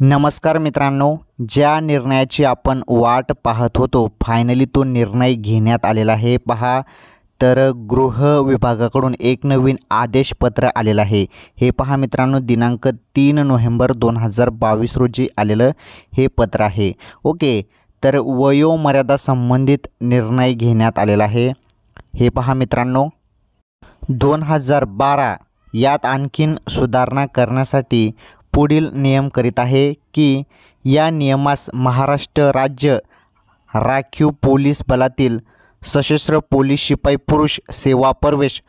नमस्कार मित्रांनो ज्या निर्णयाची आपण वाट पाहत होतो फायनली तो निर्णय घेण्यात आलेला आहे पहा तर गृह विभागाकडून एक नवीन आदेशपत्र आलेलं आहे हे पहा मित्रांनो दिनांक तीन नोव्हेंबर दोन हजार बावीस रोजी आलेलं हे पत्र आहे ओके तर वयोमर्यादा संबंधित निर्णय घेण्यात आलेला आहे हे पहा मित्रांनो दोन हजार बारा यात आणखीन सुधारणा करण्यासाठी पुढील नियम करीत आहे की या नियमास महाराष्ट्र राज्य राखीव पोलीस बलातील सशस्त्र पोलीस शिपाई पुरुष सेवा प्रवेश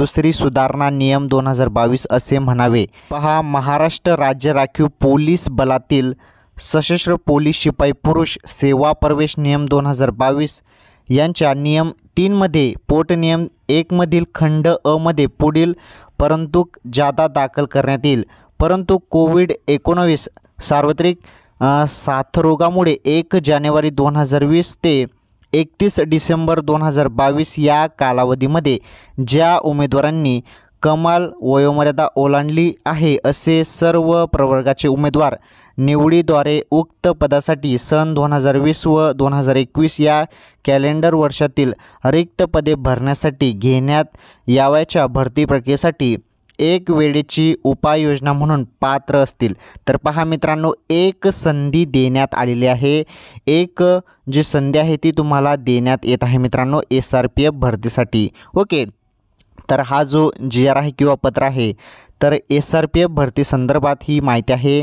दुसरी सुधारणा नियम दोन हजार बावीस असे म्हणावे पहा महाराष्ट्र राज्य राखीव पोलीस बलातील सशस्त्र पोलीस शिपाई पुरुष सेवा प्रवेश नियम दोन हजार बावीस यांच्या नियम तीनमध्ये पोटनियम एकमधील खंड अमध्ये पुढील परंतु जादा दाखल करण्यात येईल परंतु कोविड एकोणावीस सार्वत्रिक साथरोगामुळे एक जानेवारी दोन हजार वीस ते एकतीस डिसेंबर दोन हजार बावीस या कालावधीमध्ये ज्या उमेदवारांनी कमाल वयोमर्यादा ओलांडली आहे असे सर्व प्रवर्गाचे उमेदवार निवडीद्वारे उक्त पदासाठी सन दोन हजार वीस व दोन हजार एकवीस या कॅलेंडर वर्षातील रिक्त पदे भरण्यासाठी घेण्यात यावयाच्या भरती प्रक्रियेसाठी एक वेळेची उपाययोजना म्हणून पात्र असतील तर पहा मित्रांनो एक संधी देण्यात आलेली आहे एक जी संधी आहे ती तुम्हाला देण्यात येत आहे मित्रांनो एस आर पी एफ भरतीसाठी ओके तर हा जो जी आर आहे किंवा पत्र आहे तर एस आर पी एफ संदर्भात ही माहिती आहे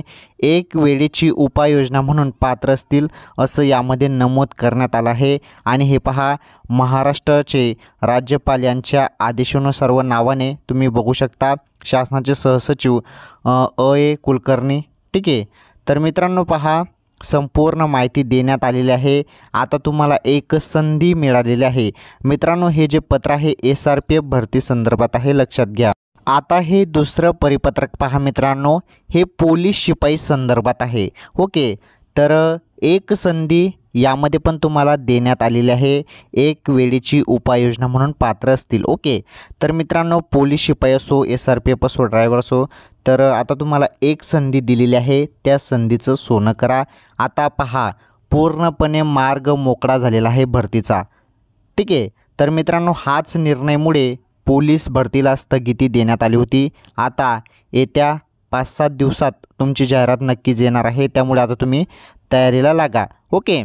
एक वेळेची उपाययोजना म्हणून पात्र असतील असं यामध्ये नमूद करण्यात आलं आहे आणि हे पहा महाराष्ट्राचे राज्यपाल यांच्या आदेशानुसार व नावाने तुम्ही बघू शकता शासनाचे सहसचिव अ ए कुलकर्णी ठीक आहे तर मित्रांनो पहा संपूर्ण माहिती देण्यात आलेली आहे आता तुम्हाला एक संधी मिळालेली आहे मित्रांनो हे जे पत्र आहे एस आर पी एफ भरती संदर्भात आहे लक्षात घ्या आता हे दुसरं परिपत्रक पहा मित्रांनो हे पोलीस शिपाई संदर्भात आहे ओके तर एक संधी यामध्ये पण तुम्हाला देण्यात आलेली आहे एक वेळेची उपाययोजना म्हणून पात्र असतील ओके तर मित्रांनो पोलीस शिपाई असो एस आर पी एफ असो ड्रायव्हर असो तर आता तुम्हाला एक संधी दिलेली आहे त्या संधीचं सोनं करा आता पहा पूर्णपणे मार्ग मोकळा झालेला आहे भरतीचा ठीक आहे तर मित्रांनो हाच निर्णयमुळे पोलीस भरतीला स्थगिती देण्यात आली होती आता येत्या पाच सात दिवसात तुमची जाहिरात नक्कीच येणार आहे त्यामुळे आता तुम्ही तयारीला लागा ओके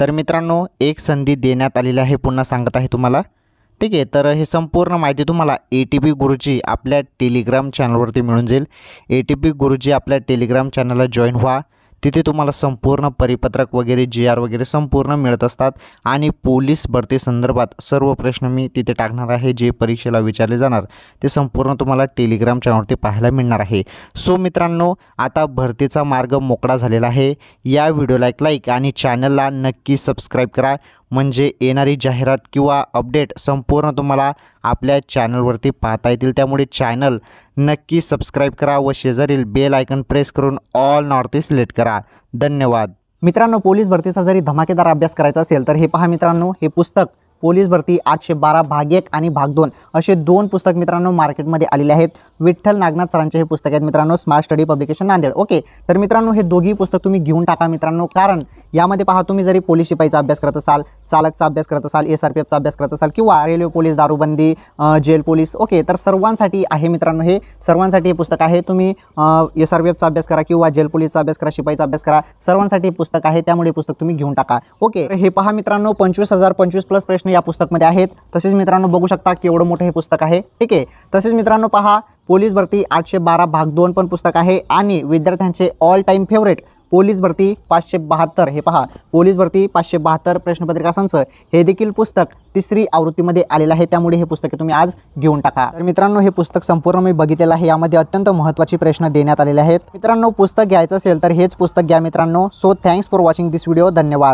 तर मित्रांनो एक संधी देण्यात आलेली आहे पुन्हा सांगत आहे तुम्हाला ठीक आहे तर हे संपूर्ण माहिती तुम्हाला ए टी पी गुरुजी आपल्या टेलिग्राम चॅनलवरती मिळून जाईल ए टी पी गुरुजी आपल्या टेलिग्राम चॅनलला जॉईन व्हा तिथे तुम्हाला संपूर्ण परिपत्रक वगैरे जे आर वगैरे संपूर्ण मिळत असतात आणि पोलीस भरती संदर्भात सर्व प्रश्न मी तिथे टाकणार आहे जे परीक्षेला विचारले जाणार ते संपूर्ण तुम्हाला टेलिग्राम चॅनलवरती पाहायला मिळणार आहे सो मित्रांनो आता भरतीचा मार्ग मोकळा झालेला आहे या व्हिडिओला एक लाईक आणि चॅनलला नक्की सबस्क्राईब करा म्हणजे येणारी जाहिरात किंवा अपडेट संपूर्ण तुम्हाला आपल्या चॅनलवरती पाहता येतील त्यामुळे चॅनल नक्की सबस्क्राईब करा व शेजारील बेल आयकन प्रेस करून ऑल नॉर्थ ईस्ट सिलेक्ट करा धन्यवाद मित्रांनो पोलीस भरतीचा जरी धमाकेदार अभ्यास करायचा असेल तर हे पहा मित्रांनो हे पुस्तक पोलीस भरती आठशे बारा भाग एक आणि भाग दोन असे दोन पुस्तक मित्रांनो मार्केटमध्ये आलेले आहेत विठ्ठल नागनाथ सरांचे हे पुस्तक आहेत मित्रांनो smart study publication Nanded okay तर मित्रांनो हे दोघी पुस्तक तुम्ही घेऊन टाका मित्रांनो कारण यामध्ये पहा तुम्ही जरी पोलीस शिपाईचा अभ्यास करत असाल चालकचा अभ्यास करत असाल एस आर पी अभ्यास करत असाल किंवा रेल्वे पोलीस दारूबंदी जेल पोलीस ओके तर सर्वांसाठी आहे मित्रांनो हे सर्वांसाठी हे पुस्तक आहे तुम्ही एस आर पी अभ्यास करा किंवा जेल पोलीसचा अभ्यास करा शिपाईचा अभ्यास करा सर्वांसाठी हे पुस्तक आहे त्यामुळे पुस्तक तुम्ही घेऊन टाका ओके हे पहा मित्रांनो पंचवीस हजार पंचवीस प्लस प्रश्न प्रश्न या पुस्तकमध्ये आहेत तसेच मित्रांनो बघू शकता की एवढं मोठं हे पुस्तक आहे ठीक आहे तसेच मित्रांनो पहा पोलीस भरती आठशे बारा भाग दोन पण पुस्तक आहे आणि विद्यार्थ्यांचे ऑल टाईम फेवरेट पोलीस भरती पाचशे बहात्तर हे पहा पोलीस भरती पाचशे बहात्तर प्रश्नपत्रिका संच हे देखील पुस्तक तिसरी आवृत्तीमध्ये आलेलं आहे त्यामुळे हे पुस्तक तुम्ही आज घेऊन टाका तर मित्रांनो हे पुस्तक संपूर्ण मी बघितलेलं आहे यामध्ये अत्यंत महत्त्वाचे प्रश्न देण्यात आलेले आहेत मित्रांनो पुस्तक घ्यायचं असेल तर हेच पुस्तक घ्या मित्रांनो so thanks for watching this video धन्यवाद